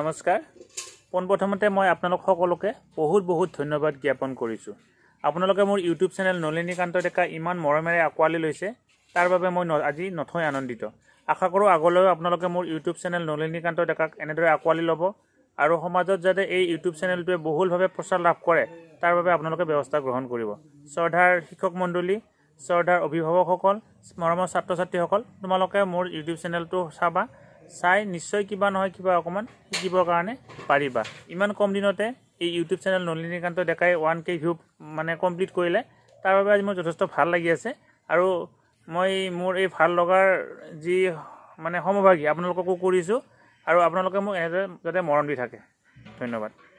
নমস্কাৰ পোনপ্ৰথমতে মই আপোনালোক সকলোকে বহুত বহুত ধন্যবাদ জ্ঞাপন কৰিছোঁ আপোনালোকে মোৰ ইউটিউব চেনেল নলিনীকান্ত ডেকা ইমান মৰমেৰে আঁকোৱালি লৈছে তাৰ বাবে মই আজি নথৈ আনন্দিত আশা কৰোঁ আগলৈও আপোনালোকে মোৰ ইউটিউব চেনেল নলিনীকান্ত ডেকাক এনেদৰে আঁকোৱালি ল'ব আৰু সমাজত যাতে এই ইউটিউব চেনেলটোৱে বহুলভাৱে প্ৰচাৰ লাভ কৰে তাৰ বাবে আপোনালোকে ব্যৱস্থা গ্ৰহণ কৰিব শ্ৰদ্ধাৰ শিক্ষক মণ্ডলী শ্ৰদ্ধাৰ অভিভাৱকসকল মৰমৰ ছাত্ৰ ছাত্ৰীসকল তোমালোকে মোৰ ইউটিউব চেনেলটো চাবা চাই নিশ্চয় কিবা নহয় কিবা অকণমান শিকিবৰ কাৰণে পাৰিবা ইমান কম দিনতে এই ইউটিউব চেনেল নলিনীকান্ত ডেকাই ওৱান কে ভিউ মানে কমপ্লিট কৰিলে তাৰ বাবে আজি মোৰ যথেষ্ট ভাল লাগি আছে আৰু মই মোৰ এই ভাল লগাৰ যি মানে সমভাগী আপোনালোককো কৰিছোঁ আৰু আপোনালোকে মোক এনেদৰে যাতে মৰম দি থাকে ধন্যবাদ